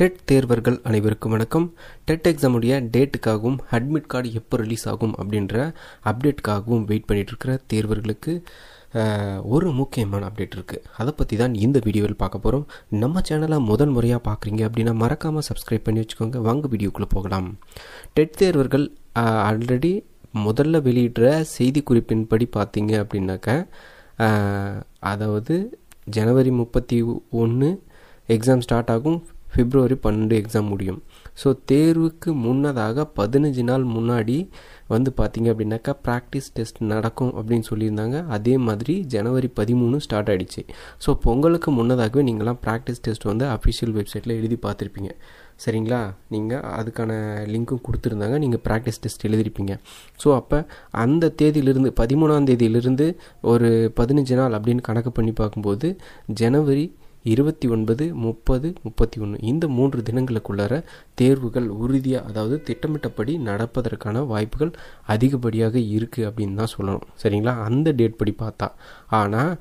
dead தேர்வர்கள் அனைவருக்கும் வணக்கம் டெட் எக்ஸாமுடைய டேட்டுக்காகவும் அட்மிட் கார்டு எப்போ ரிலீஸ் ஆகும் அப்படின்ற அப்டேட்காகவும் வெயிட் இருக்கிற தேர்வர்களுக்கு ஒரு முக்கியமான அப்டேட் இருக்குது அதை பற்றி தான் இந்த வீடியோவில் பார்க்க போகிறோம் நம்ம சேனலை முதல் முறையாக பார்க்குறீங்க அப்படின்னா மறக்காமல் சப்ஸ்கிரைப் பண்ணி வச்சுக்கோங்க வாங்க வீடியோக்குள்ளே போகலாம் டெட் தேர்வர்கள் ஆல்ரெடி முதல்ல வெளியிடுற செய்தி குறிப்பின்படி பார்த்தீங்க அப்படின்னாக்கா அதாவது ஜனவரி முப்பத்தி ஒன்று எக்ஸாம் ஸ்டார்ட் ஆகும் பிப்ரவரி பன்னெண்டு எக்ஸாம் முடியும் ஸோ தேர்வுக்கு முன்னதாக பதினஞ்சு நாள் முன்னாடி வந்து பார்த்திங்க அப்படின்னாக்கா ப்ராக்டிஸ் டெஸ்ட் நடக்கும் அப்படின்னு சொல்லியிருந்தாங்க அதே மாதிரி ஜனவரி பதிமூணு ஸ்டார்ட் ஆகிடுச்சு ஸோ பொங்கலுக்கு முன்னதாகவே நீங்களாம் ப்ராக்டிஸ் டெஸ்ட் வந்து அஃபிஷியல் வெப்சைட்டில் எழுதி பார்த்துருப்பீங்க சரிங்களா நீங்கள் அதுக்கான லிங்க்கும் கொடுத்துருந்தாங்க நீங்கள் ப்ராக்டிஸ் டெஸ்ட் எழுதிருப்பீங்க ஸோ அப்போ அந்த தேதியிலிருந்து பதிமூணாம் தேதியிலிருந்து ஒரு பதினஞ்சு நாள் அப்படின்னு கணக்கு பண்ணி பார்க்கும்போது ஜனவரி இருபத்தி ஒன்பது முப்பது முப்பத்தி ஒன்று இந்த மூன்று தினங்களுக்குள்ளார தேர்வுகள் உறுதியாக அதாவது திட்டமிட்டபடி நடப்பதற்கான வாய்ப்புகள் அதிகப்படியாக இருக்குது அப்படின்னு தான் சொல்லணும் சரிங்களா அந்த டேட் படி பார்த்தா ஆனால்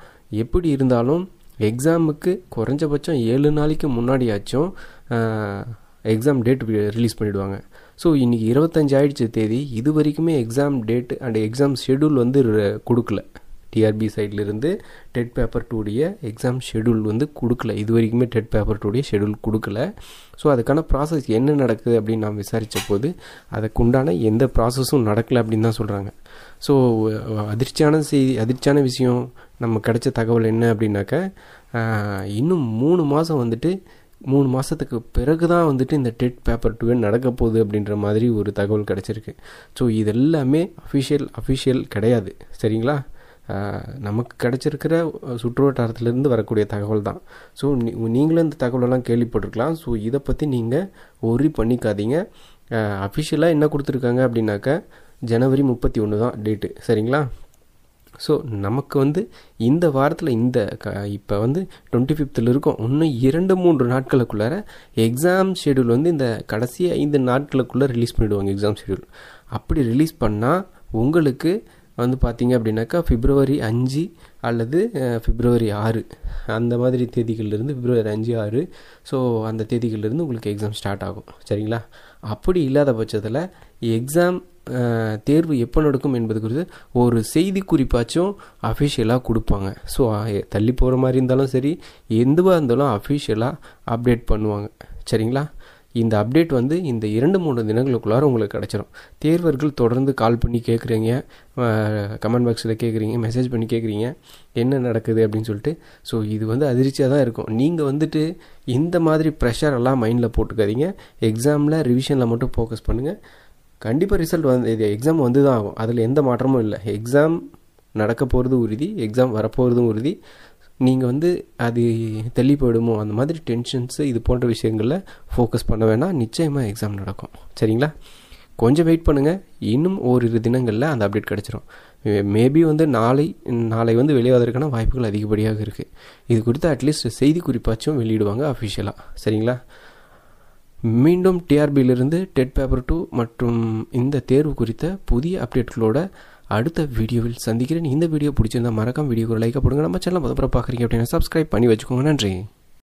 எப்படி இருந்தாலும் எக்ஸாமுக்கு குறைஞ்சபட்சம் ஏழு நாளைக்கு முன்னாடியாச்சும் எக்ஸாம் டேட் ரிலீஸ் பண்ணிவிடுவாங்க ஸோ இன்றைக்கி இருபத்தஞ்சாயிடுச்சு தேதி இது வரைக்குமே exam date and exam schedule வந்து கொடுக்கல டிஆர்பி சைட்லேருந்து டெட் பேப்பர் டூடைய எக்ஸாம் ஷெடியூல் வந்து கொடுக்கல இது வரைக்குமே டெட் பேப்பர் டூடைய ஷெடியூல் கொடுக்கல ஸோ அதுக்கான ப்ராசஸ் என்ன நடக்குது அப்படின்னு நான் விசாரித்த போது அதுக்குண்டான எந்த ப்ராசஸும் நடக்கலை அப்படின்னு தான் சொல்கிறாங்க ஸோ அதிர்ச்சியான செய்தி அதிர்ச்சியான விஷயம் நம்ம கிடைச்ச தகவல் என்ன அப்படின்னாக்கா இன்னும் மூணு மாதம் வந்துட்டு மூணு மாதத்துக்கு பிறகு தான் வந்துட்டு இந்த டெட் பேப்பர் டூவே நடக்க போகுது அப்படின்ற மாதிரி ஒரு தகவல் கிடச்சிருக்கு ஸோ இதெல்லாமே எல்லாமே அஃபிஷியல் அஃபிஷியல் கிடையாது சரிங்களா நமக்கு கிடச்சிருக்கிற சுற்றுவட்டாரத்திலேருந்து வரக்கூடிய தகவல் தான் ஸோ நீங்களும் இந்த தகவலெல்லாம் கேள்விப்பட்டிருக்கலாம் ஸோ இதை பற்றி நீங்கள் ஒரி பண்ணிக்காதீங்க அஃபிஷியலாக என்ன கொடுத்துருக்காங்க அப்படின்னாக்கா ஜனவரி முப்பத்தி ஒன்று தான் டேட்டு சரிங்களா ஸோ நமக்கு வந்து இந்த வாரத்தில் இந்த க இப்போ வந்து டுவெண்ட்டி ஃபிஃப்த்தில் இருக்கும் இன்னும் இரண்டு மூன்று நாட்களுக்குள்ளார எக்ஸாம் ஷெடியூல் வந்து இந்த கடைசி ஐந்து நாட்களுக்குள்ளே ரிலீஸ் பண்ணிவிடுவாங்க எக்ஸாம் ஷெடியூல் அப்படி ரிலீஸ் பண்ணால் உங்களுக்கு வந்து பார்த்திங்க அப்படின்னாக்கா பிப்ரவரி அஞ்சு அல்லது பிப்ரவரி ஆறு அந்த மாதிரி தேதிகள்லேருந்து பிப்ரவரி அஞ்சு ஆறு ஸோ அந்த தேதிகள்லேருந்து உங்களுக்கு எக்ஸாம் ஸ்டார்ட் ஆகும் சரிங்களா அப்படி இல்லாத பட்சத்தில் எக்ஸாம் தேர்வு எப்போ நடக்கும் என்பது குறித்து ஒரு செய்தி குறிப்பாச்சும் அஃபிஷியலாக கொடுப்பாங்க ஸோ தள்ளி போகிற மாதிரி இருந்தாலும் சரி எதுவாக இருந்தாலும் அஃபிஷியலாக அப்டேட் பண்ணுவாங்க சரிங்களா இந்த அப்டேட் வந்து இந்த இரண்டு மூன்று தினங்களுக்குள்ளார உங்களுக்கு கிடச்சிரும் தேர்வர்கள் தொடர்ந்து கால் பண்ணி கேட்குறீங்க கமெண்ட் பாக்ஸில் கேட்குறீங்க மெசேஜ் பண்ணி கேட்குறீங்க என்ன நடக்குது அப்படின்னு சொல்லிட்டு ஸோ இது வந்து அதிர்ச்சியாக தான் இருக்கும் நீங்கள் வந்துட்டு இந்த மாதிரி ப்ரெஷர் எல்லாம் மைண்டில் போட்டுக்காதீங்க எக்ஸாமில் ரிவிஷனில் மட்டும் ஃபோக்கஸ் பண்ணுங்கள் கண்டிப்பாக ரிசல்ட் வந்து இது எக்ஸாம் வந்து தான் ஆகும் அதில் எந்த மாற்றமும் இல்லை எக்ஸாம் நடக்க போகிறது உறுதி எக்ஸாம் வரப்போகிறதும் உறுதி நீங்கள் வந்து அது போயிடுமோ அந்த மாதிரி டென்ஷன்ஸு இது போன்ற விஷயங்களில் ஃபோக்கஸ் பண்ண வேணால் நிச்சயமாக எக்ஸாம் நடக்கும் சரிங்களா கொஞ்சம் வெயிட் பண்ணுங்கள் இன்னும் ஓரிரு தினங்களில் அந்த அப்டேட் கிடச்சிரும் மேபி வந்து நாளை நாளை வந்து வெளியாகிறதுக்கான வாய்ப்புகள் அதிகப்படியாக இருக்குது இது குறித்து அட்லீஸ்ட் செய்தி குறிப்பாச்சும் வெளியிடுவாங்க அஃபிஷியலாக சரிங்களா மீண்டும் டிஆர்பியிலிருந்து டெட் பேப்பர் டூ மற்றும் இந்த தேர்வு குறித்த புதிய அப்டேட்களோட அடுத்த வீடியோவில் சந்திக்கிறேன் இந்த வீடியோ பிடிச்சிருந்தா மறக்காம வீடியோக்கு லைக் போடுங்க நம்ம சேனல் முதல்ல பார்க்குறீங்க அப்படின்னா சப்ஸ்கிரைப் பண்ணி வச்சுக்கோங்க நன்றி